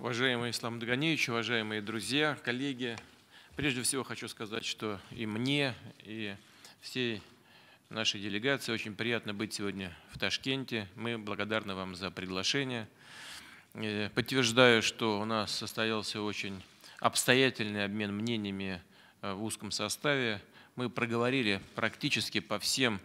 уважаемый Ислам Дагоневич, уважаемые друзья, коллеги. Прежде всего хочу сказать, что и мне, и всей нашей делегации очень приятно быть сегодня в Ташкенте. Мы благодарны вам за приглашение. Э, подтверждаю, что у нас состоялся очень обстоятельный обмен мнениями э, в узком составе. Мы проговорили практически по всем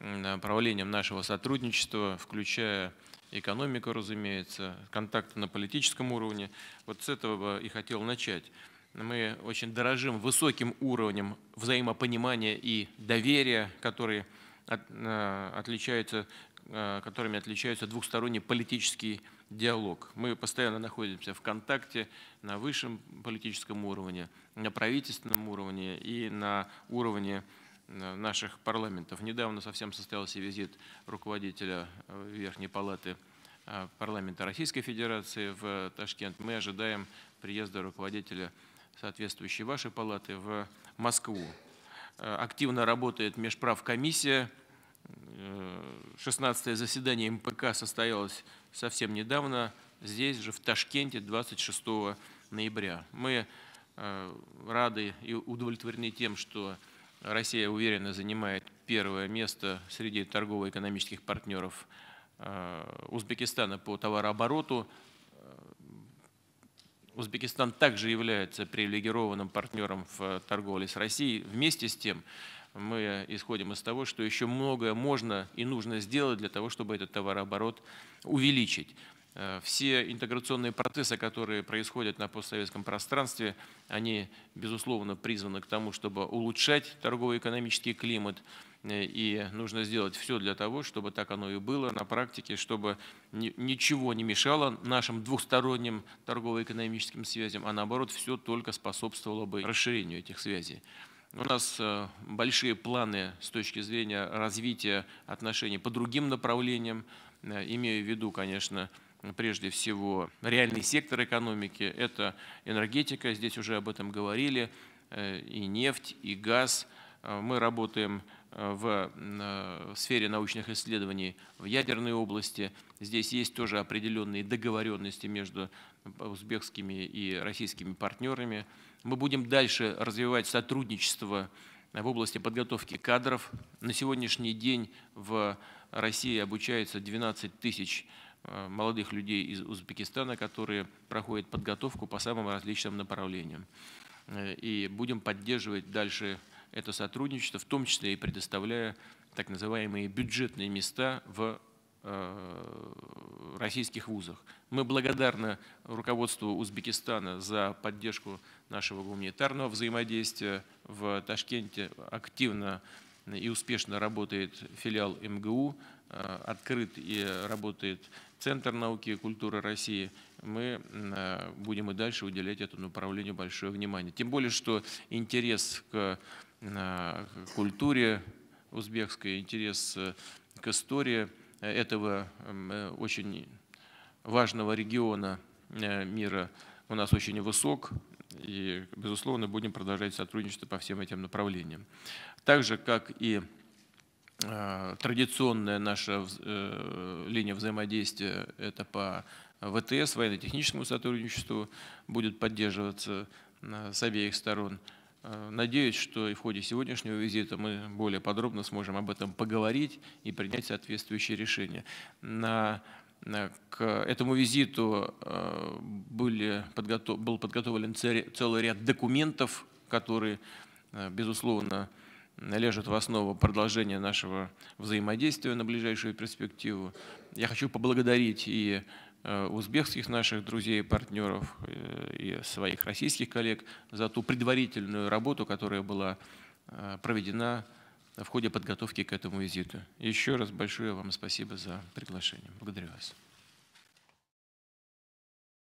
направлениям нашего сотрудничества, включая экономика, разумеется, контакты на политическом уровне. Вот с этого и хотел начать. Мы очень дорожим высоким уровнем взаимопонимания и доверия, которые от, э, отличаются, э, которыми отличаются двухсторонний политический диалог. Мы постоянно находимся в контакте на высшем политическом уровне, на правительственном уровне и на уровне Э, наших парламентов. Недавно совсем состоялся визит руководителя э, Верхней Палаты э, парламента Российской Федерации в Ташкент. Мы ожидаем приезда руководителя соответствующей вашей палаты в Москву. Активно работает межправ комиссия. 16 заседание МПК состоялось совсем недавно, здесь же, в Ташкенте, 26 ноября. Мы рады и удовлетворены тем, что Россия уверенно занимает первое место среди торгово-экономических партнеров э, Узбекистана по товарообороту. Э, Узбекистан также является привилегированным партнером в торговле с Россией. Вместе с тем мы исходим из того, что еще многое можно и нужно сделать для того, чтобы этот товарооборот увеличить. Э, все интеграционные процессы, которые происходят на постсоветском пространстве, они, безусловно, призваны к тому, чтобы улучшать торгово-экономический климат. Э, и нужно сделать все для того, чтобы так оно и было на практике, чтобы ничего не мешало нашим двухсторонним торгово-экономическим связям, а наоборот, все только способствовало бы расширению этих связей. У нас э, большие планы с точки зрения развития отношений по другим направлениям, имею в виду, конечно, прежде всего реальный сектор экономики, это энергетика, здесь уже об этом говорили, э, и нефть, и газ. Э, мы работаем э, в сфере научных исследований в ядерной области. Здесь есть тоже определенные договоренности между узбекскими и российскими партнерами. Мы будем дальше развивать сотрудничество в области подготовки кадров. На сегодняшний день в России обучается 12 тысяч человек Э, молодых людей из Узбекистана, которые проходят подготовку по самым различным направлениям. Э, и будем поддерживать дальше это сотрудничество, в том числе и предоставляя так называемые бюджетные места в э, российских вузах. Мы благодарны руководству Узбекистана за поддержку нашего гуманитарного взаимодействия. В Ташкенте активно и успешно работает филиал МГУ, открыт и работает Центр науки и культуры России, мы э, будем и дальше уделять этому направлению большое внимание. Тем более, что интерес к э, культуре узбекской, интерес э, к истории этого очень важного региона мира у нас очень высок, и, безусловно, будем продолжать сотрудничество по всем этим направлениям. Так же, как и Э, традиционная наша э, линия взаимодействия – это по ВТС, военно-техническому сотрудничеству, будет поддерживаться э, с обеих сторон. Надеюсь, что и в ходе сегодняшнего визита мы более подробно сможем об этом поговорить и принять соответствующие решения. На, на, к этому визиту были подготов, был подготовлен целый ряд документов, которые, безусловно, лежат в основу продолжения нашего взаимодействия на ближайшую перспективу. Я хочу поблагодарить и э, узбекских наших друзей, партнеров э, и своих российских коллег за ту предварительную работу, которая была э, проведена в ходе подготовки к этому визиту. Еще раз большое вам спасибо за приглашение. Благодарю вас.